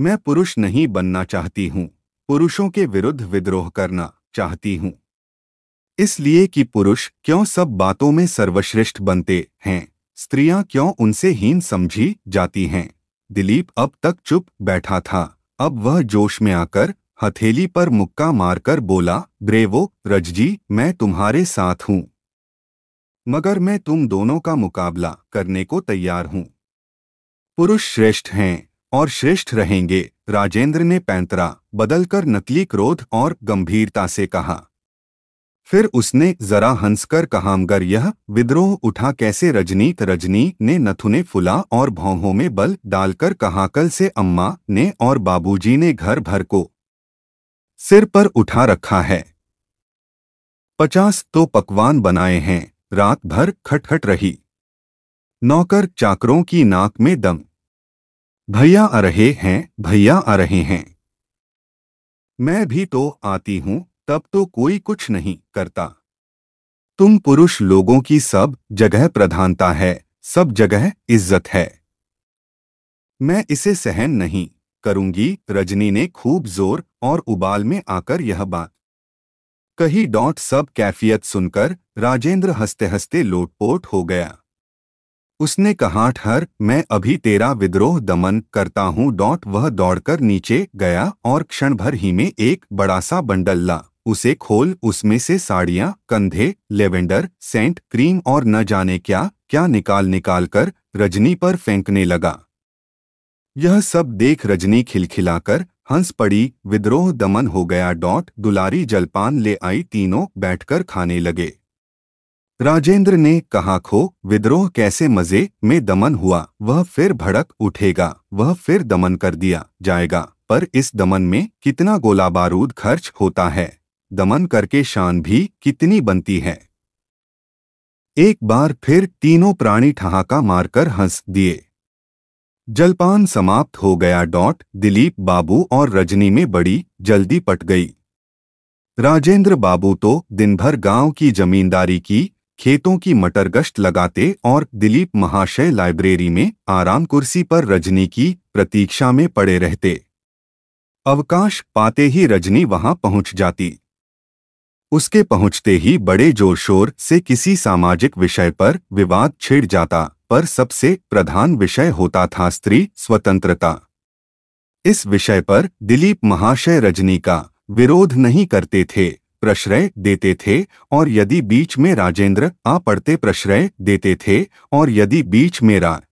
मैं पुरुष नहीं बनना चाहती हूँ पुरुषों के विरुद्ध विद्रोह करना चाहती हूँ इसलिए कि पुरुष क्यों सब बातों में सर्वश्रेष्ठ बनते हैं स्त्रियां क्यों उनसे हीन समझी जाती हैं दिलीप अब तक चुप बैठा था अब वह जोश में आकर हथेली पर मुक्का मारकर बोला ब्रेवो रजजी मैं तुम्हारे साथ हूँ मगर मैं तुम दोनों का मुकाबला करने को तैयार हूँ पुरुष श्रेष्ठ हैं और श्रेष्ठ रहेंगे राजेंद्र ने पैंतरा बदलकर नकली क्रोध और गंभीरता से कहा फिर उसने जरा हंसकर कहा मगर यह विद्रोह उठा कैसे रजनीत रजनी ने नथुने फुला और भौहों में बल डालकर कहा कल से अम्मा ने और बाबूजी ने घर भर को सिर पर उठा रखा है पचास तो पकवान बनाए हैं रात भर खटखट रही नौकर चाकरों की नाक में दम भैया आ रहे हैं भैया आ रहे हैं मैं भी तो आती हूं तब तो कोई कुछ नहीं करता तुम पुरुष लोगों की सब जगह प्रधानता है सब जगह इज्जत है मैं इसे सहन नहीं करूंगी रजनी ने खूब जोर और उबाल में आकर यह बात कही डॉट सब कैफियत सुनकर राजेंद्र हंसते हंसते लोटपोट हो गया उसने कहा ठहर मैं अभी तेरा विद्रोह दमन करता हूँ डॉट वह दौड़कर नीचे गया और क्षण भर ही में एक बड़ा सा बंडल ला उसे खोल उसमें से साड़ियाँ कंधे लेवेंडर सेंट क्रीम और न जाने क्या क्या निकाल निकाल कर रजनी पर फेंकने लगा यह सब देख रजनी खिलखिलाकर हंस पड़ी विद्रोह दमन हो गया डॉट दुलारी जलपान ले आई तीनों बैठकर खाने लगे राजेंद्र ने कहा खो विद्रोह कैसे मजे में दमन हुआ वह फिर भड़क उठेगा वह फिर दमन कर दिया जाएगा पर इस दमन में कितना गोला बारूद खर्च होता है दमन करके शान भी कितनी बनती है एक बार फिर तीनों प्राणी ठहाका मारकर हंस दिए जलपान समाप्त हो गया डॉट दिलीप बाबू और रजनी में बड़ी जल्दी पट गई राजेंद्र बाबू तो दिन भर गांव की जमींदारी की खेतों की मटर गश्त लगाते और दिलीप महाशय लाइब्रेरी में आराम कुर्सी पर रजनी की प्रतीक्षा में पड़े रहते अवकाश पाते ही रजनी वहां पहुंच जाती उसके पहुंचते ही बड़े जोर शोर से किसी सामाजिक विषय पर विवाद छिड़ जाता पर सबसे प्रधान विषय होता था स्त्री स्वतंत्रता इस विषय पर दिलीप महाशय रजनी का विरोध नहीं करते थे प्रश्रय देते थे और यदि बीच में राजेंद्र आ पड़ते प्रश्रय देते थे और यदि बीच में रा